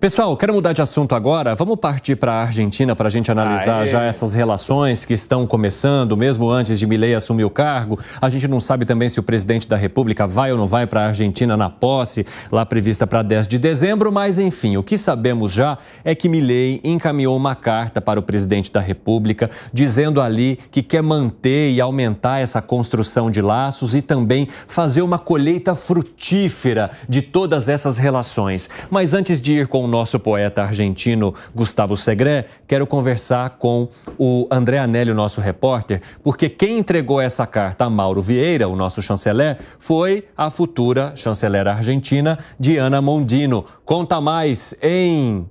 Pessoal, quero mudar de assunto agora. Vamos partir para a Argentina para a gente analisar Aê. já essas relações que estão começando, mesmo antes de Milei assumir o cargo. A gente não sabe também se o presidente da República vai ou não vai para a Argentina na posse, lá prevista para 10 de dezembro. Mas, enfim, o que sabemos já é que Milei encaminhou uma carta para o presidente da República, dizendo ali que quer manter e aumentar essa construção de laços e também fazer uma colheita frutífera de todas essas relações. Mas antes de ir com nosso poeta argentino Gustavo Segré, quero conversar com o André Anelli, o nosso repórter, porque quem entregou essa carta a Mauro Vieira, o nosso chanceler, foi a futura chanceler argentina, Diana Mondino. Conta mais em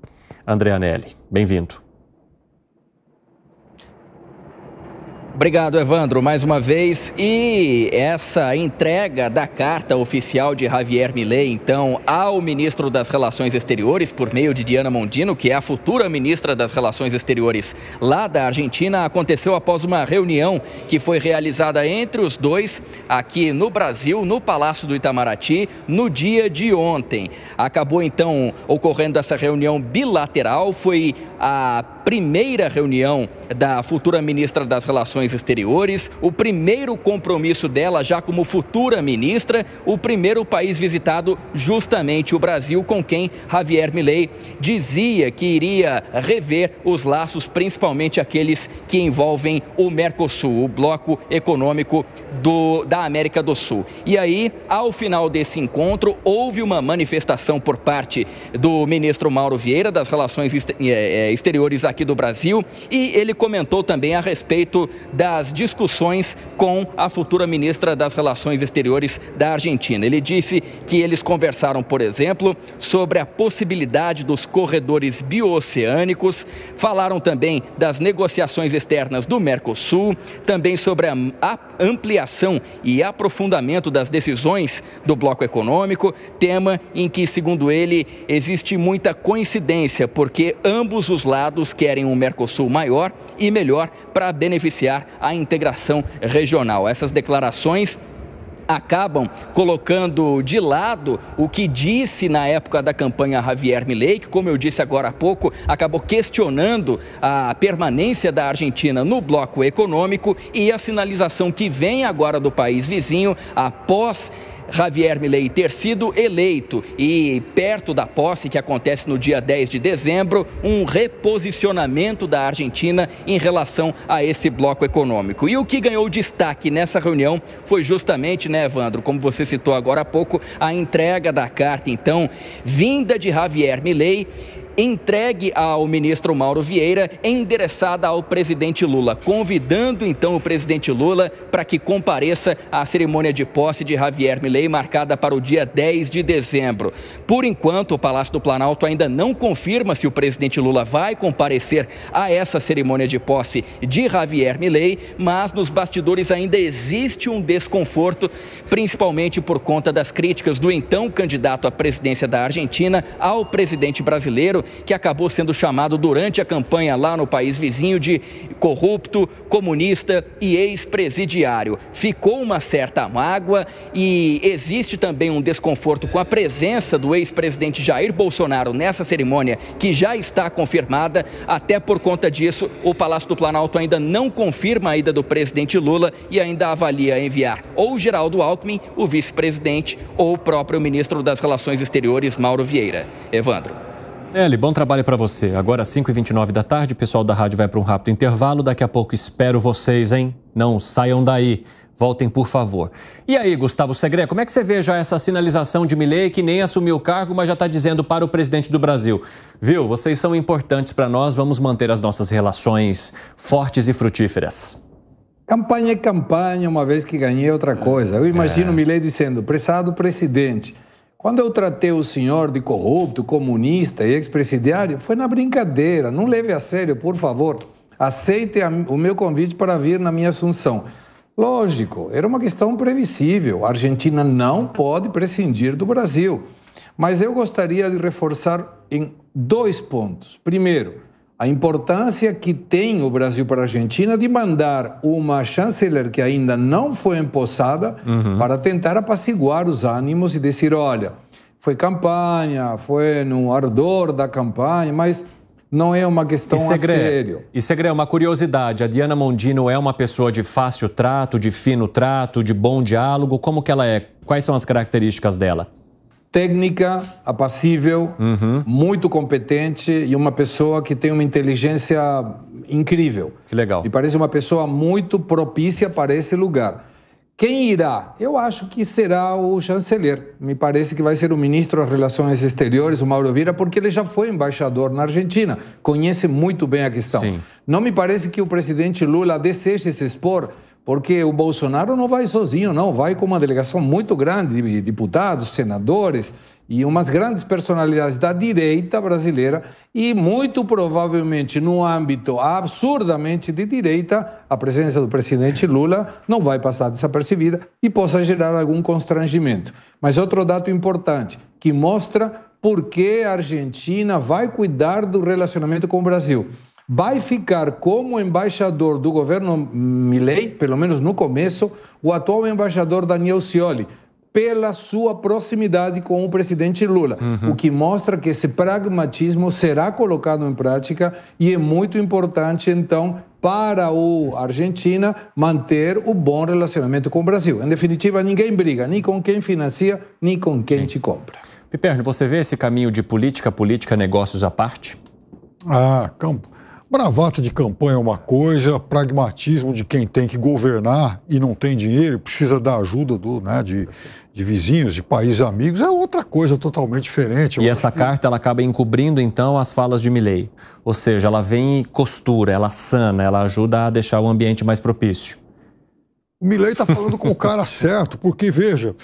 André Anelli. Bem-vindo. Obrigado, Evandro, mais uma vez. E essa entrega da carta oficial de Javier Milei, então, ao ministro das Relações Exteriores, por meio de Diana Mondino, que é a futura ministra das Relações Exteriores lá da Argentina, aconteceu após uma reunião que foi realizada entre os dois aqui no Brasil, no Palácio do Itamaraty, no dia de ontem. Acabou, então, ocorrendo essa reunião bilateral, foi a primeira reunião da futura ministra das Relações Exteriores, o primeiro compromisso dela já como futura ministra, o primeiro país visitado justamente o Brasil, com quem Javier Milei dizia que iria rever os laços, principalmente aqueles que envolvem o Mercosul, o bloco econômico do, da América do Sul. E aí, ao final desse encontro, houve uma manifestação por parte do ministro Mauro Vieira das Relações eh, eh, Exteriores aqui aqui do Brasil. E ele comentou também a respeito das discussões com a futura ministra das Relações Exteriores da Argentina. Ele disse que eles conversaram, por exemplo, sobre a possibilidade dos corredores biooceânicos. falaram também das negociações externas do Mercosul, também sobre a ampliação e aprofundamento das decisões do bloco econômico, tema em que, segundo ele, existe muita coincidência, porque ambos os lados querem um Mercosul maior e melhor para beneficiar a integração regional. Essas declarações acabam colocando de lado o que disse na época da campanha Javier Milei, que como eu disse agora há pouco, acabou questionando a permanência da Argentina no bloco econômico e a sinalização que vem agora do país vizinho após Javier Milei ter sido eleito e perto da posse que acontece no dia 10 de dezembro, um reposicionamento da Argentina em relação a esse bloco econômico. E o que ganhou destaque nessa reunião foi justamente, né, Evandro, como você citou agora há pouco, a entrega da carta, então, vinda de Javier Milei entregue ao ministro Mauro Vieira, endereçada ao presidente Lula, convidando então o presidente Lula para que compareça à cerimônia de posse de Javier Milei, marcada para o dia 10 de dezembro. Por enquanto, o Palácio do Planalto ainda não confirma se o presidente Lula vai comparecer a essa cerimônia de posse de Javier Milei, mas nos bastidores ainda existe um desconforto, principalmente por conta das críticas do então candidato à presidência da Argentina ao presidente brasileiro que acabou sendo chamado durante a campanha lá no país vizinho de corrupto, comunista e ex-presidiário. Ficou uma certa mágoa e existe também um desconforto com a presença do ex-presidente Jair Bolsonaro nessa cerimônia que já está confirmada. Até por conta disso, o Palácio do Planalto ainda não confirma a ida do presidente Lula e ainda avalia enviar ou Geraldo Alckmin, o vice-presidente, ou o próprio ministro das Relações Exteriores, Mauro Vieira. Evandro. Eli, bom trabalho para você. Agora, 5h29 da tarde, o pessoal da rádio vai para um rápido intervalo. Daqui a pouco espero vocês, hein? Não saiam daí. Voltem, por favor. E aí, Gustavo Segre, como é que você vê já essa sinalização de Milley que nem assumiu o cargo, mas já está dizendo para o presidente do Brasil? Viu, vocês são importantes para nós, vamos manter as nossas relações fortes e frutíferas. Campanha é campanha, uma vez que ganhei é outra coisa. Eu imagino é. Milley dizendo, prezado presidente, quando eu tratei o senhor de corrupto, comunista e ex-presidiário, foi na brincadeira. Não leve a sério, por favor. Aceite a, o meu convite para vir na minha Assunção. Lógico, era uma questão previsível. A Argentina não pode prescindir do Brasil. Mas eu gostaria de reforçar em dois pontos. Primeiro, a importância que tem o Brasil para a Argentina de mandar uma chanceler que ainda não foi empossada uhum. para tentar apaciguar os ânimos e dizer: olha, foi campanha, foi no ardor da campanha, mas não é uma questão a sério. E segredo. uma curiosidade, a Diana Mondino é uma pessoa de fácil trato, de fino trato, de bom diálogo, como que ela é? Quais são as características dela? técnica, apacível, uhum. muito competente e uma pessoa que tem uma inteligência incrível. Que legal. Me parece uma pessoa muito propícia para esse lugar. Quem irá? Eu acho que será o chanceler. Me parece que vai ser o ministro das Relações Exteriores, o Mauro Vira, porque ele já foi embaixador na Argentina, conhece muito bem a questão. Sim. Não me parece que o presidente Lula deseje se expor porque o Bolsonaro não vai sozinho, não. Vai com uma delegação muito grande de deputados, senadores e umas grandes personalidades da direita brasileira. E muito provavelmente, no âmbito absurdamente de direita, a presença do presidente Lula não vai passar desapercebida e possa gerar algum constrangimento. Mas outro dado importante que mostra por que a Argentina vai cuidar do relacionamento com o Brasil vai ficar como embaixador do governo Milei, pelo menos no começo, o atual embaixador Daniel Scioli, pela sua proximidade com o presidente Lula, uhum. o que mostra que esse pragmatismo será colocado em prática e é muito importante então para o Argentina manter o bom relacionamento com o Brasil. Em definitiva, ninguém briga nem com quem financia, nem com quem Sim. te compra. Piperno, você vê esse caminho de política, política, negócios à parte? Ah, campo. Bravata de campanha é uma coisa, pragmatismo de quem tem que governar e não tem dinheiro, precisa da ajuda do, né, de, de vizinhos, de países amigos, é outra coisa totalmente diferente. E essa que... carta ela acaba encobrindo então as falas de Milley. Ou seja, ela vem e costura, ela sana, ela ajuda a deixar o ambiente mais propício. O Milley está falando com o cara certo, porque veja,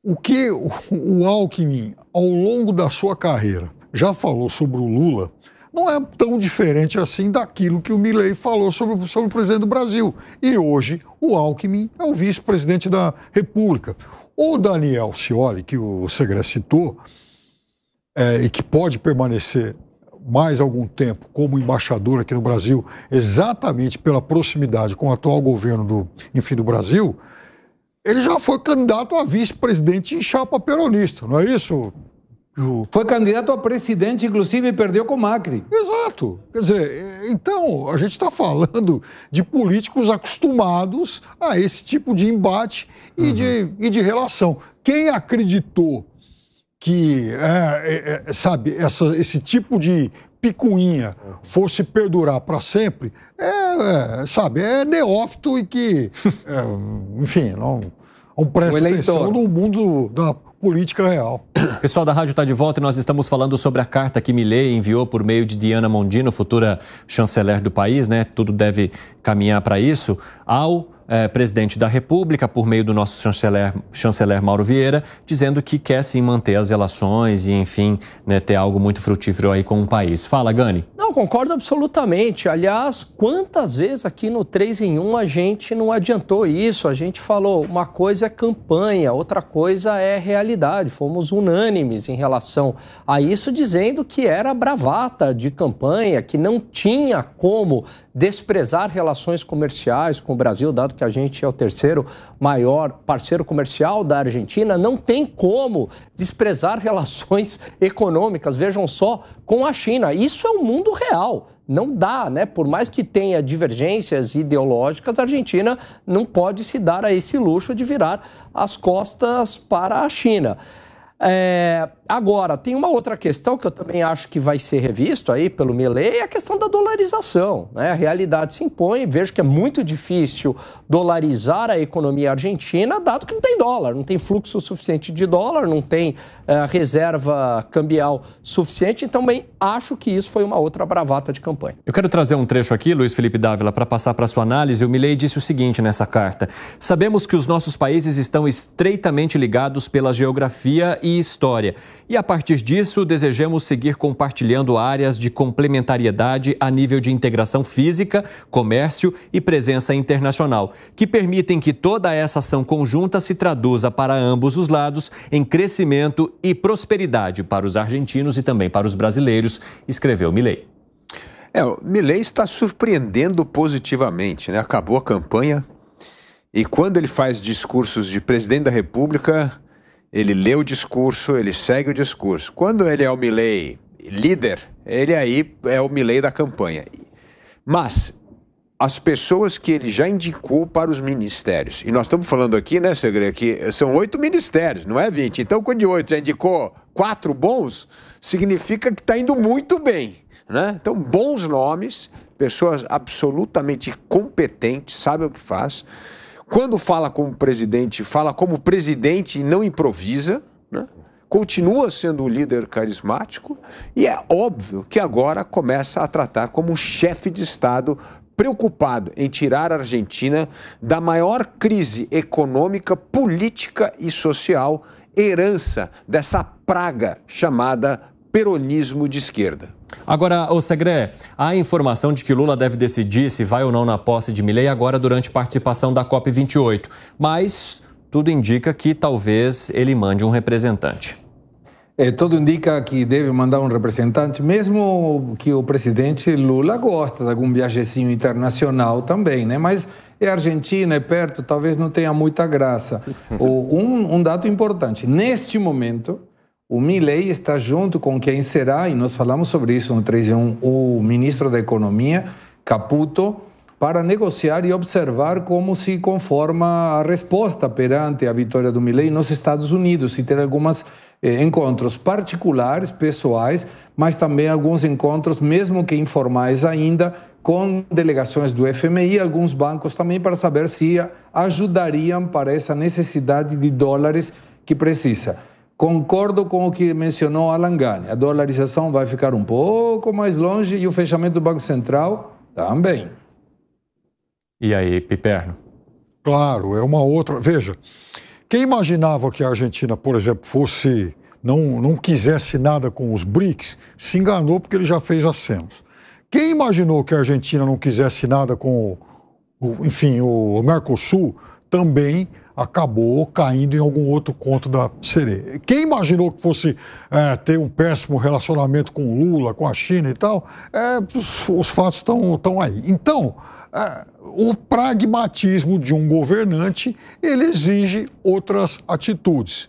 o que o Alckmin, ao longo da sua carreira, já falou sobre o Lula não é tão diferente assim daquilo que o Milley falou sobre, sobre o presidente do Brasil. E hoje o Alckmin é o vice-presidente da República. O Daniel Scioli, que o Segre citou, é, e que pode permanecer mais algum tempo como embaixador aqui no Brasil, exatamente pela proximidade com o atual governo do, enfim, do Brasil, ele já foi candidato a vice-presidente em chapa peronista, não é isso, foi candidato a presidente, inclusive, e perdeu com o Macri. Exato. Quer dizer, é, então, a gente está falando de políticos acostumados a esse tipo de embate e, uhum. de, e de relação. Quem acreditou que, é, é, é sabe, essa, esse tipo de picuinha fosse perdurar para sempre, é, é, sabe, é neófito e que, é, enfim, não, não presta atenção no mundo da política real. Pessoal da rádio está de volta e nós estamos falando sobre a carta que Milley enviou por meio de Diana Mondino, futura chanceler do país, né? Tudo deve caminhar para isso, ao é, presidente da República, por meio do nosso chanceler, chanceler Mauro Vieira, dizendo que quer sim manter as relações e, enfim, né, ter algo muito frutífero aí com o país. Fala, Gani. Não, concordo absolutamente. Aliás, quantas vezes aqui no 3 em 1 a gente não adiantou isso? A gente falou, uma coisa é campanha, outra coisa é realidade. Fomos unânimes em relação a isso, dizendo que era bravata de campanha, que não tinha como desprezar relações comerciais com o Brasil, dado que a gente é o terceiro maior parceiro comercial da Argentina, não tem como desprezar relações econômicas, vejam só, com a China. Isso é o um mundo real. Não dá, né? Por mais que tenha divergências ideológicas, a Argentina não pode se dar a esse luxo de virar as costas para a China. É, Agora, tem uma outra questão que eu também acho que vai ser revisto aí pelo Melei, é a questão da dolarização. Né? A realidade se impõe, vejo que é muito difícil dolarizar a economia argentina, dado que não tem dólar, não tem fluxo suficiente de dólar, não tem eh, reserva cambial suficiente, então bem, acho que isso foi uma outra bravata de campanha. Eu quero trazer um trecho aqui, Luiz Felipe Dávila, para passar para sua análise. O Milei disse o seguinte nessa carta: Sabemos que os nossos países estão estreitamente ligados pela geografia e história. E a partir disso, desejamos seguir compartilhando áreas de complementariedade a nível de integração física, comércio e presença internacional, que permitem que toda essa ação conjunta se traduza para ambos os lados em crescimento e prosperidade para os argentinos e também para os brasileiros, escreveu Milei. É, o Milley está surpreendendo positivamente, né? Acabou a campanha e quando ele faz discursos de presidente da República, ele lê o discurso, ele segue o discurso. Quando ele é o Milley líder, ele aí é o Milley da campanha. Mas as pessoas que ele já indicou para os ministérios. E nós estamos falando aqui, né, Segredo, que são oito ministérios, não é vinte. Então, quando de oito já indicou quatro bons, significa que está indo muito bem. Né? Então, bons nomes, pessoas absolutamente competentes, sabem o que faz. Quando fala como presidente, fala como presidente e não improvisa, né? continua sendo um líder carismático e é óbvio que agora começa a tratar como um chefe de Estado preocupado em tirar a Argentina da maior crise econômica, política e social, herança dessa praga chamada peronismo de esquerda. Agora, o Segre, há informação de que Lula deve decidir se vai ou não na posse de Milei agora durante participação da COP28, mas tudo indica que talvez ele mande um representante. É, tudo indica que deve mandar um representante, mesmo que o presidente Lula gosta de algum viajezinho internacional também, né? Mas é Argentina, é perto, talvez não tenha muita graça. um, um dado importante, neste momento, o Milley está junto com quem será, e nós falamos sobre isso no 3 1, o ministro da Economia, Caputo, para negociar e observar como se conforma a resposta perante a vitória do Milley nos Estados Unidos e ter algumas eh, encontros particulares, pessoais, mas também alguns encontros, mesmo que informais ainda, com delegações do FMI, alguns bancos também, para saber se ajudariam para essa necessidade de dólares que precisa. Concordo com o que mencionou Alan Gane. A dolarização vai ficar um pouco mais longe e o fechamento do Banco Central também. E aí, Piperno? Claro, é uma outra. Veja, quem imaginava que a Argentina, por exemplo, fosse. Não, não quisesse nada com os BRICS, se enganou porque ele já fez acenos. Quem imaginou que a Argentina não quisesse nada com, o, enfim, o Mercosul, também acabou caindo em algum outro conto da sereia. Quem imaginou que fosse é, ter um péssimo relacionamento com Lula, com a China e tal, é, os, os, fatos estão aí. Então, é, o pragmatismo de um governante ele exige outras atitudes.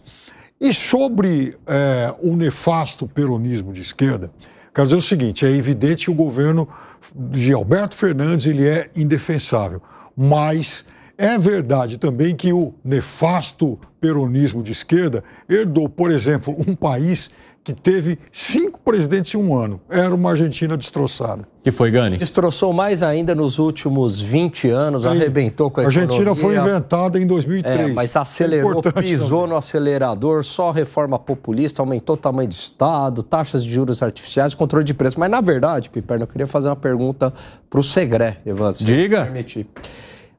E sobre é, o nefasto peronismo de esquerda, quero dizer o seguinte: é evidente que o governo de Alberto Fernandes ele é indefensável, mas é verdade também que o nefasto peronismo de esquerda herdou, por exemplo, um país que teve cinco presidentes em um ano. Era uma Argentina destroçada. Que foi, Gani? Destroçou mais ainda nos últimos 20 anos, arrebentou com a, a Argentina economia. foi inventada em 2003. É, mas é acelerou, é pisou também. no acelerador, só reforma populista, aumentou o tamanho do Estado, taxas de juros artificiais, controle de preço. Mas, na verdade, Piperno, eu queria fazer uma pergunta para o Segré, Evandro. Diga. Se permitir.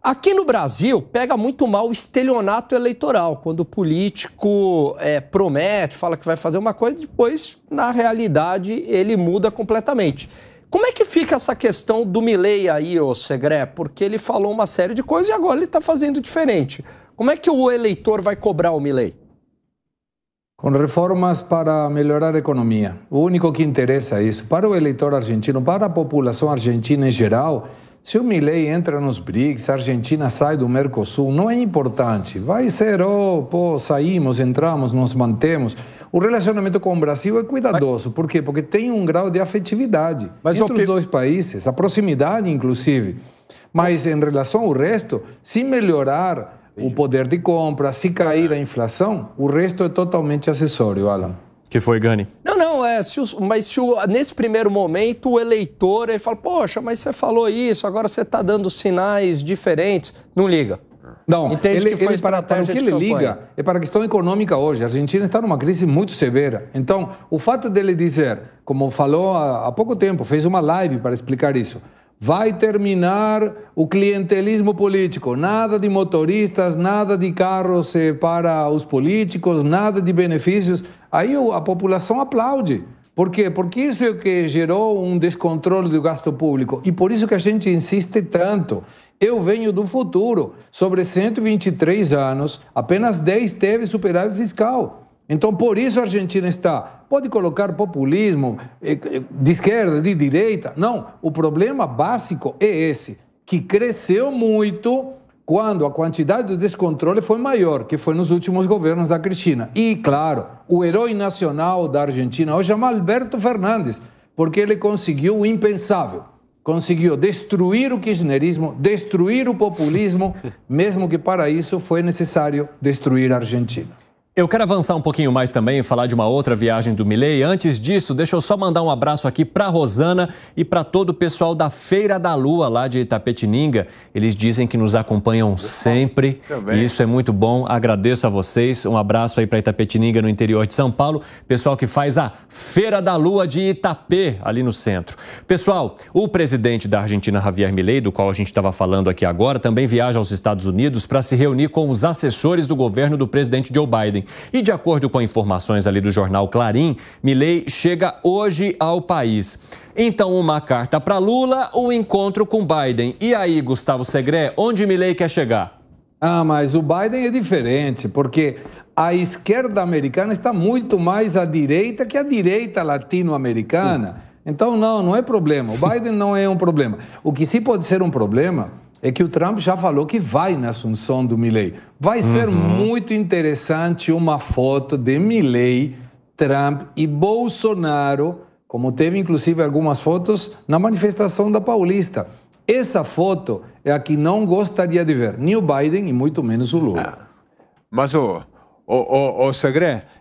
Aqui no Brasil, pega muito mal o estelionato eleitoral, quando o político é, promete, fala que vai fazer uma coisa, depois, na realidade, ele muda completamente. Como é que fica essa questão do Milley aí, ô Segré? Porque ele falou uma série de coisas e agora ele está fazendo diferente. Como é que o eleitor vai cobrar o Milley? com reformas para melhorar a economia. O único que interessa é isso. Para o eleitor argentino, para a população argentina em geral, se o Milley entra nos BRICS, a Argentina sai do Mercosul, não é importante. Vai ser, oh, pô, saímos, entramos, nos mantemos. O relacionamento com o Brasil é cuidadoso. Mas... Por quê? Porque tem um grau de afetividade Mas entre os dois países, a proximidade, inclusive. Mas em relação ao resto, se melhorar o poder de compra, se cair a inflação, o resto é totalmente acessório, Alan. Que foi, Gani? Não, é, se mas se o, nesse primeiro momento o eleitor ele fala, poxa, mas você falou isso, agora você está dando sinais diferentes, não liga. Não, Entende ele, que foi ele, para, para o que ele liga é para a questão econômica hoje. A Argentina está numa crise muito severa. Então, o fato dele dizer, como falou há, há pouco tempo, fez uma live para explicar isso, vai terminar o clientelismo político. Nada de motoristas, nada de carros eh, para os políticos, nada de benefícios. Aí a população aplaude. Por quê? Porque isso é o que gerou um descontrole do gasto público. E por isso que a gente insiste tanto. Eu venho do futuro. Sobre 123 anos, apenas 10 teve superávit fiscal. Então, por isso a Argentina está pode colocar populismo eh, eh, de esquerda, de direita. Não, o problema básico é esse, que cresceu muito quando a quantidade do descontrole foi maior, que foi nos últimos governos da Cristina. E, claro, o herói nacional da Argentina hoje chama é Alberto Fernandes, porque ele conseguiu o impensável. Conseguiu destruir o kirchnerismo, destruir o populismo, mesmo que para isso foi necessário destruir a Argentina. Eu quero avançar um pouquinho mais também e falar de uma outra viagem do Milei. Antes disso, deixa eu só mandar um abraço aqui para Rosana e para todo o pessoal da Feira da Lua lá de Itapetininga. Eles dizem que nos acompanham sempre. E isso é muito bom. Agradeço a vocês. Um abraço aí para Itapetininga no interior de São Paulo. Pessoal que faz a Feira da Lua de Itapê ali no centro. Pessoal, o presidente da Argentina Javier Milei, do qual a gente estava falando aqui agora, também viaja aos Estados Unidos para se reunir com os assessores do governo do presidente Joe Biden. E de acordo com informações ali do jornal Clarim, Milley chega hoje ao país. Então, uma carta para Lula, um encontro com Biden. E aí, Gustavo Segré, onde Milley quer chegar? Ah, mas o Biden é diferente, porque a esquerda americana está muito mais à direita que a direita latino-americana. Então, não, não é problema. O Biden não é um problema. O que sim pode ser um problema é que o Trump já falou que vai na assunção do Milley. Vai uhum. ser muito interessante uma foto de Milley, Trump e Bolsonaro, como teve inclusive algumas fotos na manifestação da Paulista. Essa foto é a que não gostaria de ver, nem o Biden e muito menos o Lula. Ah. Mas o Ô, ô, ô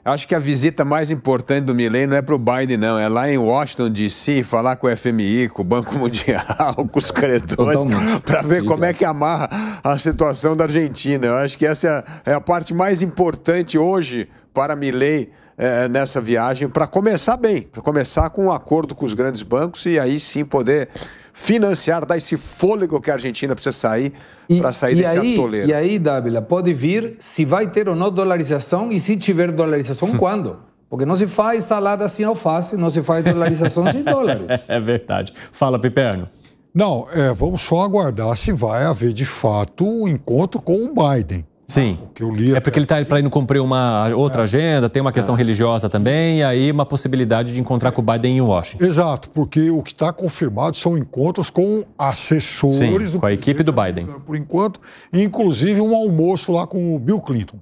acho que a visita mais importante do Milley não é para o Biden, não. É lá em Washington, D.C., falar com o FMI, com o Banco Mundial, com os credores, para ver como é que amarra a situação da Argentina. Eu acho que essa é a, é a parte mais importante hoje para Milley é, nessa viagem para começar bem, para começar com um acordo com os grandes bancos e aí sim poder financiar, dar esse fôlego que a Argentina precisa sair para sair e desse aí, atoleiro. E aí, Dávila, pode vir se vai ter ou não dolarização e se tiver dolarização, hum. quando? Porque não se faz salada sem alface, não se faz dolarização sem dólares. É verdade. Fala, Piperno. Não, é, vamos só aguardar se vai haver de fato o um encontro com o Biden. Sim. O que eu li é porque ele está para ir cumprir uma outra é. agenda, tem uma questão é. religiosa também, e aí uma possibilidade de encontrar com o Biden em Washington. Exato, porque o que está confirmado são encontros com assessores Sim, do com a equipe do Biden. Por enquanto, inclusive um almoço lá com o Bill Clinton.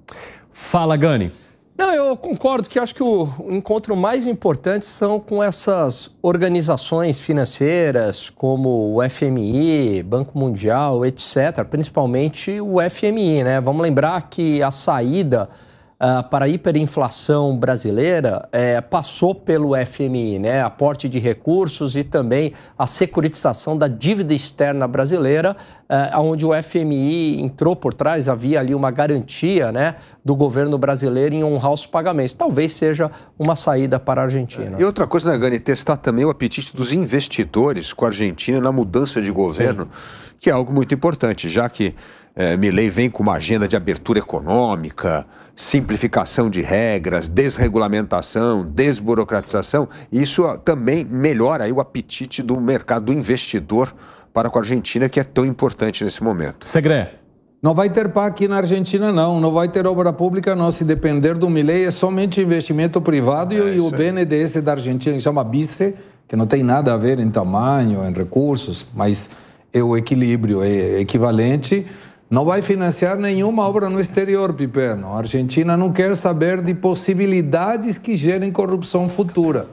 Fala, Gani. Não, eu concordo que acho que o, encontro mais importante são com essas organizações financeiras como o FMI, Banco Mundial, etc., principalmente o FMI, né? Vamos lembrar que a saída uh, para a hiperinflação brasileira eh, passou pelo FMI, né? Aporte de recursos e também a securitização da dívida externa brasileira uh, ah, onde o FMI entrou por trás, havia ali uma garantia né, do governo brasileiro em honrar os pagamentos. Talvez seja uma saída para a Argentina. E outra coisa, né, Gani, testar também o apetite dos investidores com a Argentina na mudança de governo, Sim. que é algo muito importante, já que é, eh, Milley vem com uma agenda de abertura econômica, simplificação de regras, desregulamentação, desburocratização. Isso ah, também melhora o apetite do mercado do investidor para com a Argentina, que é tão importante nesse momento. Segre, Não vai ter PAC aqui na Argentina, não. Não vai ter obra pública, não. Se depender do Milei, é somente investimento privado. É, e o BNDES da Argentina, que chama BICE, que não tem nada a ver em tamanho, em recursos, mas é o equilíbrio, é equivalente. Não vai financiar nenhuma obra no exterior, Piperno. A Argentina não quer saber de possibilidades que gerem corrupção futura.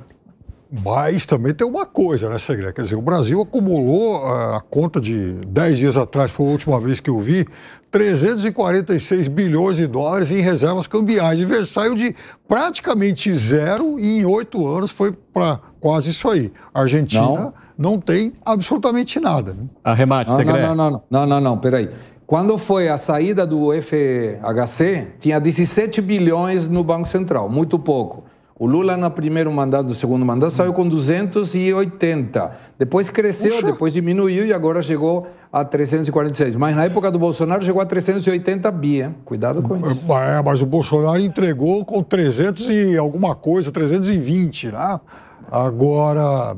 Mas também tem uma coisa, né, Segredo? Quer dizer, o Brasil acumulou, ah, a conta de 10 dias atrás, foi a última vez que eu vi, 346 bilhões de dólares em reservas cambiais. E saiu de praticamente zero e em oito anos foi para quase isso aí. A Argentina não, não tem absolutamente nada. Né? Arremate, não, Segredo. Não, não, não, não, não, não, peraí. Quando foi a saída do FHC, tinha 17 bilhões no Banco Central, muito pouco. O Lula, no primeiro mandato, no segundo mandato, saiu com 280. Depois cresceu, depois diminuiu e agora chegou a 346. Mas na época do Bolsonaro chegou a 380 bi, hein? Cuidado com isso. É, é mas o Bolsonaro entregou com 300 e alguma coisa, 320, né? Agora,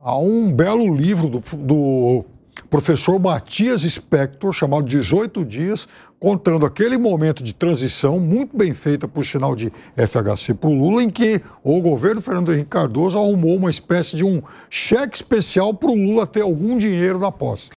há um belo livro do, do professor Matias Spector, chamado 18 Dias, contando aquele momento de transição, muito bem feita por sinal de FHC para o Lula, em que o governo Fernando Henrique Cardoso arrumou uma espécie de um cheque especial para o Lula ter algum dinheiro na posse.